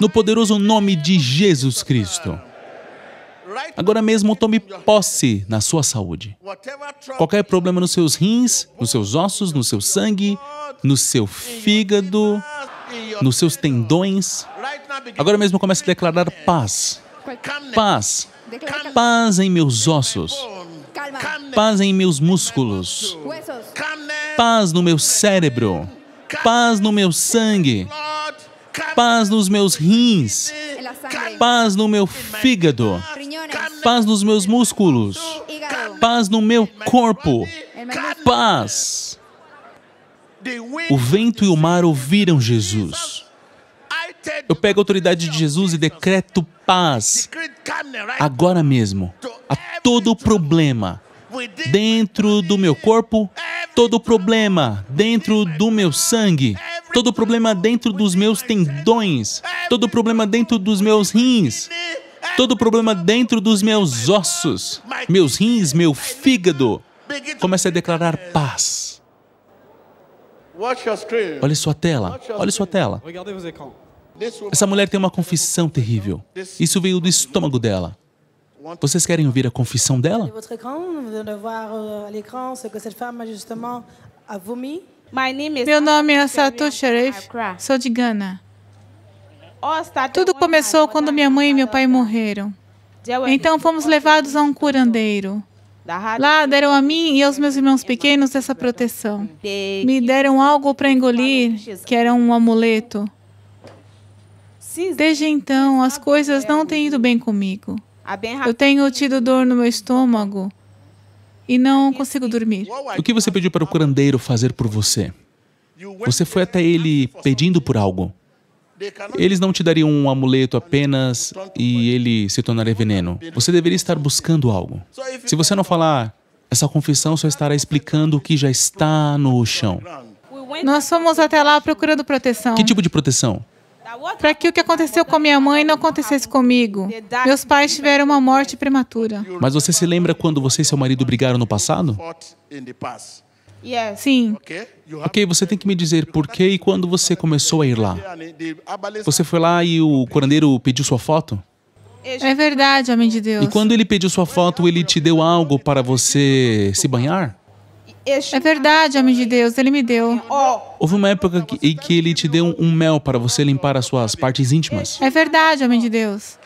no poderoso nome de Jesus Cristo. Agora mesmo tome posse na sua saúde. Qualquer problema nos seus rins, nos seus ossos, no seu sangue, no seu fígado, nos seus tendões. Agora mesmo comece a declarar paz. Paz. Paz em meus ossos. Paz em meus músculos. Paz no meu cérebro. Paz no meu sangue paz nos meus rins, paz no meu fígado, paz nos meus músculos, paz no meu corpo, paz. O vento e o mar ouviram Jesus. Eu pego a autoridade de Jesus e decreto paz agora mesmo a todo problema dentro do meu corpo, todo problema dentro do meu sangue, todo problema dentro dos meus tendões, todo problema dentro dos meus rins, todo problema dentro dos meus ossos, meus rins, meu fígado. Comece a declarar paz. Olhe sua tela, olhe sua tela. Essa mulher tem uma confissão terrível. Isso veio do estômago dela. Vocês querem ouvir a confissão dela? Meu nome é Satu Sharif, sou de Gana. Tudo começou quando minha mãe e meu pai morreram. É então fomos levados a um curandeiro. Lá deram a mim e aos meus irmãos pequenos essa proteção. Me deram algo para engolir, que era um amuleto. Desde então, as coisas é não têm ido bem comigo. Eu tenho tido dor no meu estômago e não consigo dormir. O que você pediu para o curandeiro fazer por você? Você foi até ele pedindo por algo. Eles não te dariam um amuleto apenas e ele se tornaria veneno. Você deveria estar buscando algo. Se você não falar, essa confissão só estará explicando o que já está no chão. Nós fomos até lá procurando proteção. Que tipo de proteção? para que o que aconteceu com minha mãe não acontecesse comigo. Meus pais tiveram uma morte prematura. Mas você se lembra quando você e seu marido brigaram no passado? Sim. Ok, você tem que me dizer por que e quando você começou a ir lá. Você foi lá e o curandeiro pediu sua foto? É verdade, homem de Deus. E quando ele pediu sua foto, ele te deu algo para você se banhar? É verdade, homem de Deus, ele me deu. Houve uma época que, em que ele te deu um mel para você limpar as suas partes íntimas. É verdade, homem de Deus.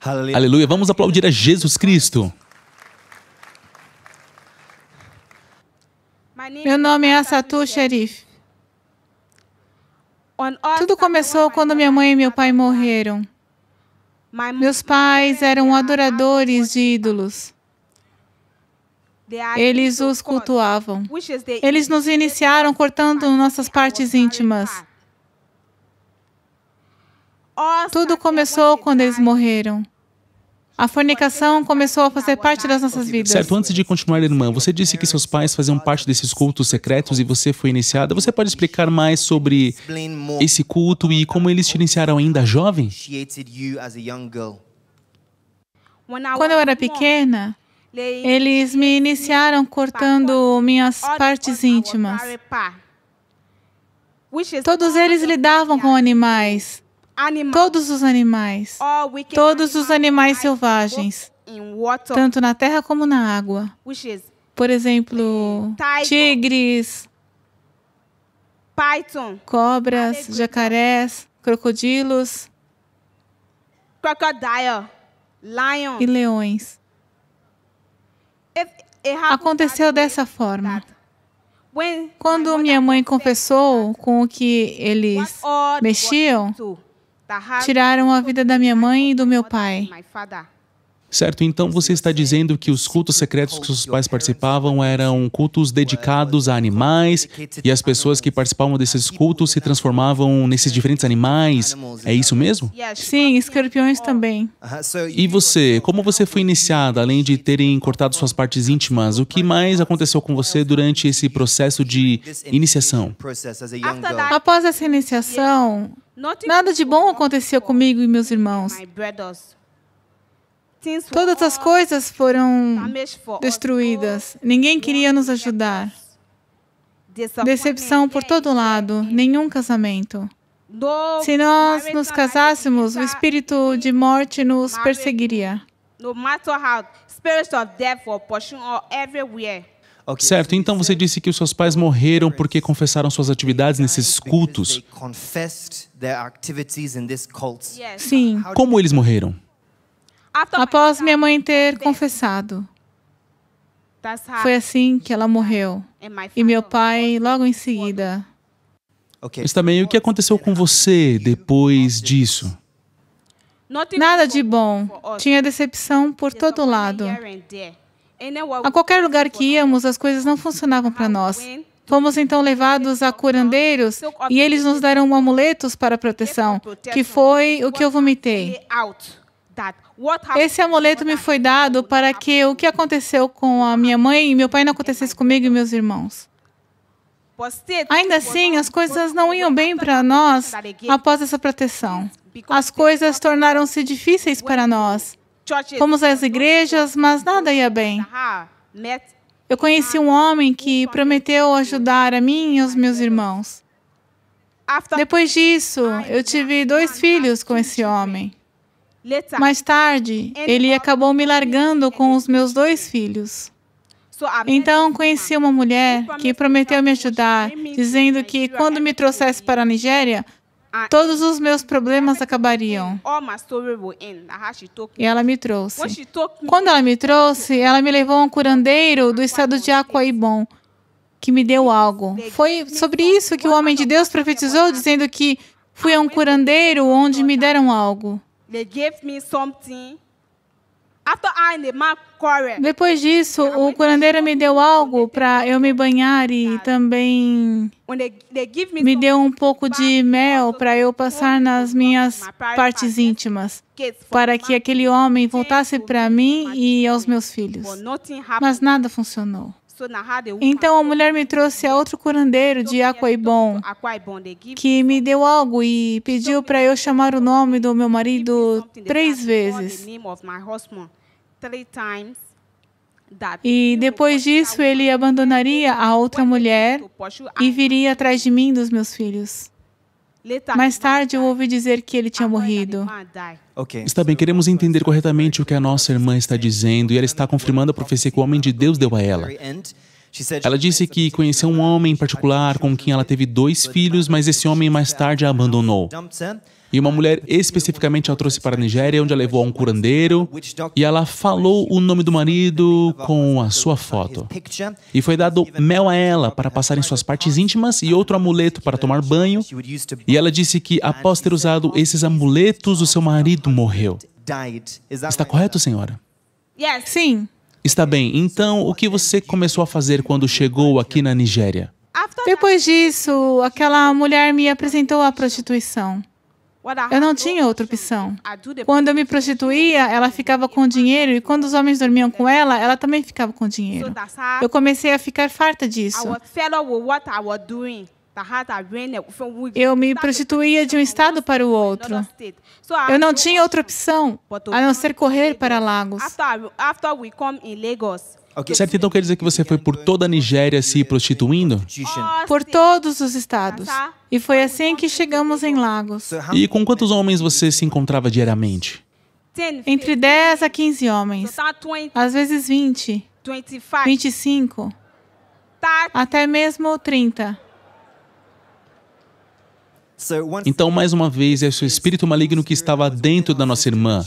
Aleluia. Vamos aplaudir a Jesus Cristo. Meu nome é Satu Sherif. Tudo começou quando minha mãe e meu pai morreram. Meus pais eram adoradores de ídolos. Eles os cultuavam. Eles nos iniciaram cortando nossas partes íntimas. Tudo começou quando eles morreram. A fornicação começou a fazer parte das nossas vidas. Certo, antes de continuar, irmã, você disse que seus pais faziam parte desses cultos secretos e você foi iniciada. Você pode explicar mais sobre esse culto e como eles te iniciaram ainda jovem? Quando eu era pequena, eles me iniciaram cortando minhas partes íntimas. Todos eles lidavam com animais. Animais. Todos os animais. Todos os animais selvagens. Tanto na terra como na água. Por exemplo, tigres, cobras, jacarés, crocodilos e leões. Aconteceu dessa forma. Quando minha mãe confessou com o que eles mexiam, Tá Tiraram a vida da minha mãe e do meu pai. Certo, então você está dizendo que os cultos secretos que seus pais participavam eram cultos dedicados a animais e as pessoas que participavam desses cultos se transformavam nesses diferentes animais. É isso mesmo? Sim, escorpiões também. E você, como você foi iniciada, além de terem cortado suas partes íntimas, o que mais aconteceu com você durante esse processo de iniciação? Após essa iniciação, Nada de bom aconteceu comigo e meus irmãos. Todas as coisas foram destruídas. Ninguém queria nos ajudar. Decepção por todo lado, nenhum casamento. Se nós nos casássemos, o espírito de morte nos perseguiria. No matter how, spirit of death will pursue everywhere. Certo, então você disse que os seus pais morreram porque confessaram suas atividades nesses cultos. Sim. Como eles morreram? Após minha mãe ter confessado. Foi assim que ela morreu. E meu pai, logo em seguida. Mas também, o que aconteceu com você depois disso? Nada de bom. Tinha decepção por todo lado. A qualquer lugar que íamos, as coisas não funcionavam para nós. Fomos então levados a curandeiros e eles nos deram amuletos para proteção, que foi o que eu vomitei. Esse amuleto me foi dado para que o que aconteceu com a minha mãe e meu pai não acontecesse comigo e meus irmãos. Ainda assim, as coisas não iam bem para nós após essa proteção. As coisas tornaram-se difíceis para nós. Fomos às igrejas, mas nada ia bem. Eu conheci um homem que prometeu ajudar a mim e os meus irmãos. Depois disso, eu tive dois filhos com esse homem. Mais tarde, ele acabou me largando com os meus dois filhos. Então conheci uma mulher que prometeu me ajudar, dizendo que quando me trouxesse para a Nigéria, todos os meus problemas acabariam. E ela me trouxe. Quando ela me trouxe, ela me levou a um curandeiro do estado de Aquaibon, que me deu algo. Foi sobre isso que o homem de Deus profetizou, dizendo que fui a um curandeiro onde me deram algo. Depois disso, o curandeiro me deu algo para eu me banhar e também me deu um pouco de mel para eu passar nas minhas partes íntimas, para que aquele homem voltasse para mim e aos meus filhos. Mas nada funcionou. Então a mulher me trouxe a outro curandeiro de então, Aquaibon, então, que me então, deu algo e pediu para eu chamar o nome do meu marido três vezes. E depois disso ele abandonaria a outra mulher e viria atrás de mim dos meus filhos. Mais tarde eu ouvi dizer que ele tinha morrido. Está bem, queremos entender corretamente o que a nossa irmã está dizendo e ela está confirmando a profecia que o homem de Deus deu a ela. Ela disse que conheceu um homem em particular com quem ela teve dois filhos, mas esse homem mais tarde a abandonou. E uma mulher especificamente a trouxe para a Nigéria, onde a levou a um curandeiro, e ela falou o nome do marido com a sua foto. E foi dado mel a ela para passar em suas partes íntimas e outro amuleto para tomar banho. E ela disse que, após ter usado esses amuletos, o seu marido morreu. Está correto, senhora? Sim. Está bem, então o que você começou a fazer quando chegou aqui na Nigéria? Depois disso, aquela mulher me apresentou à prostituição. Eu não tinha outra opção. Quando eu me prostituía, ela ficava com dinheiro e quando os homens dormiam com ela, ela também ficava com dinheiro. Eu comecei a ficar farta disso. Eu me prostituía de um estado para o outro. Eu não tinha outra opção a não ser correr para Lagos. Okay. Certo, então quer dizer que você foi por toda a Nigéria se prostituindo? Por todos os estados. E foi assim que chegamos em Lagos. E com quantos homens você se encontrava diariamente? Entre 10 a 15 homens. Às vezes 20, 25, até mesmo 30. Então, mais uma vez, é o seu espírito maligno que estava dentro da nossa irmã.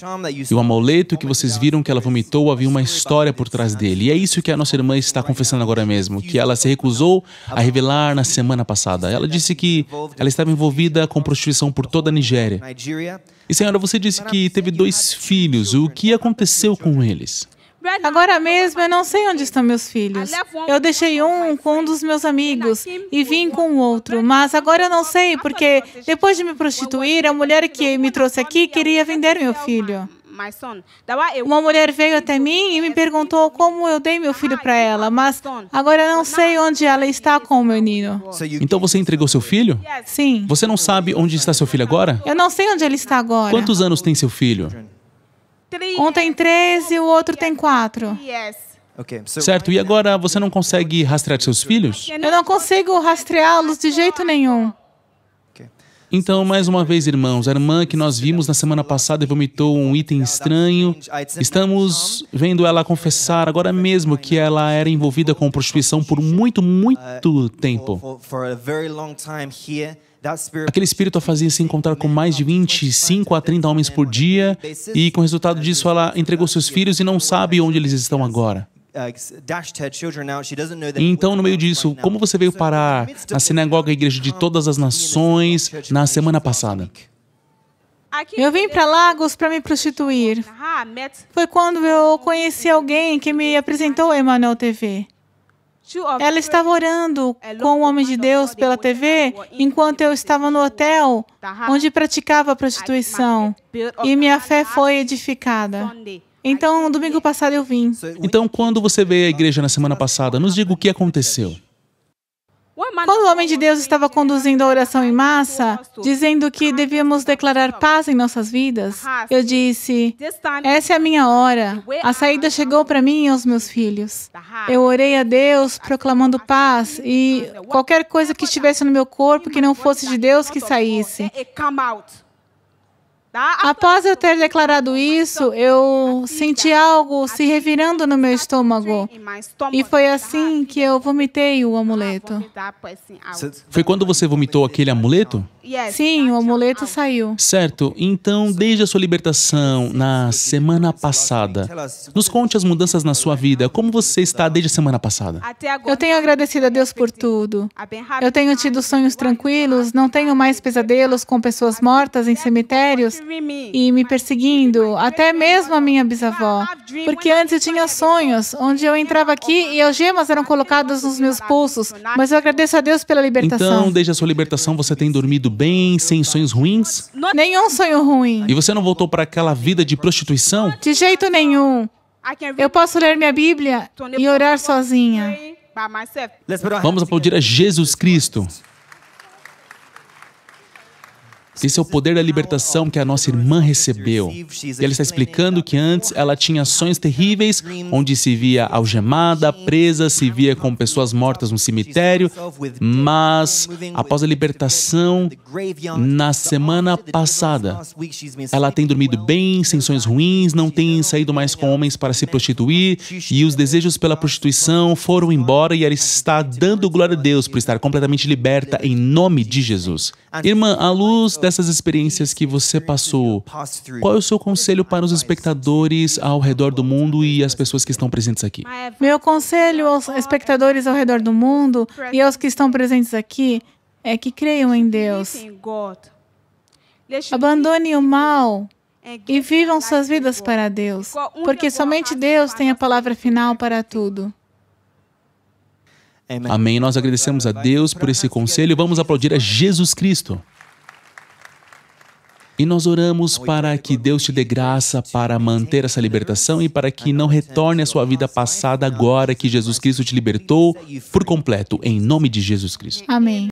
E o amuleto que vocês viram que ela vomitou havia uma história por trás dele. E é isso que a nossa irmã está confessando agora mesmo, que ela se recusou a revelar na semana passada. Ela disse que ela estava envolvida com prostituição por toda a Nigéria. E, senhora, você disse que teve dois filhos. O que aconteceu com eles? Agora mesmo eu não sei onde estão meus filhos. Eu deixei um com um dos meus amigos e vim com o outro, mas agora eu não sei, porque depois de me prostituir, a mulher que me trouxe aqui queria vender meu filho. Uma mulher veio até mim e me perguntou como eu dei meu filho para ela, mas agora eu não sei onde ela está com o meu menino. Então você entregou seu filho? Sim. Você não sabe onde está seu filho agora? Eu não sei onde ele está agora. Quantos anos tem seu filho? Um tem três e o outro tem quatro. Certo, e agora você não consegue rastrear seus filhos? Eu não consigo rastreá-los de jeito nenhum. Então, mais uma vez, irmãos, a irmã que nós vimos na semana passada vomitou um item estranho. Estamos vendo ela confessar agora mesmo que ela era envolvida com prostituição por muito, muito uh, tempo. Aquele espírito a fazia se encontrar com mais de 25 a 30 homens por dia, e com o resultado disso ela entregou seus filhos e não sabe onde eles estão agora. então, no meio disso, como você veio parar na sinagoga e igreja de todas as nações na semana passada? Eu vim para Lagos para me prostituir. Ah, Foi quando eu conheci alguém que me apresentou a Emanuel TV. Ela estava orando com o homem de Deus pela TV enquanto eu estava no hotel onde praticava prostituição e minha fé foi edificada. Então, domingo passado eu vim. Então, quando você veio à igreja na semana passada, nos diga o que aconteceu. Quando o homem de Deus estava conduzindo a oração em massa, dizendo que devíamos declarar paz em nossas vidas, eu disse: Essa é a minha hora. A saída chegou para mim e aos meus filhos. Eu orei a Deus proclamando paz e qualquer coisa que estivesse no meu corpo que não fosse de Deus que saísse. Ah, Após eu ter declarado então isso, eu senti algo se revirando no meu estômago. E foi assim que eu vomitei o amuleto. Foi quando você vomitou aquele amuleto? Sim, o amuleto saiu. Certo, então, desde a sua libertação na semana passada, nos conte as mudanças na sua vida. Como você está desde a semana passada? Eu tenho agradecido a Deus por tudo. Eu tenho tido sonhos tranquilos, não tenho mais pesadelos com pessoas mortas em cemitérios e me perseguindo, até mesmo a minha bisavó. Porque antes eu tinha sonhos, onde eu entrava aqui e algemas eram colocadas nos meus pulsos. Mas eu agradeço a Deus pela libertação. Então, desde a sua libertação, você tem dormido bem, sem sonhos ruins? Nenhum sonho ruim. E você não voltou para aquela vida de prostituição? De jeito nenhum. Eu posso ler minha Bíblia e orar sozinha. Vamos aplaudir a Jesus Cristo. Esse é o poder da libertação que a nossa irmã recebeu. E ela está explicando que antes ela tinha sonhos terríveis, onde se via algemada, presa, se via com pessoas mortas no cemitério, mas após a libertação, na semana passada, ela tem dormido bem, sem sonhos ruins, não tem saído mais com homens para se prostituir, e os desejos pela prostituição foram embora, e ela está dando glória a Deus por estar completamente liberta em nome de Jesus. Irmã, a luz dessas experiências que você passou, qual é o seu conselho para os espectadores ao redor do mundo e as pessoas que estão presentes aqui? Meu conselho aos espectadores ao redor do mundo e aos que estão presentes aqui é que creiam em Deus. Abandonem o mal e vivam suas vidas para Deus, porque somente Deus tem a palavra final para tudo. Amém. Nós agradecemos a Deus por esse conselho e vamos aplaudir a Jesus Cristo. E nós oramos para que Deus te dê graça para manter essa libertação e para que não retorne à sua vida passada agora que Jesus Cristo te libertou por completo, em nome de Jesus Cristo. Amém.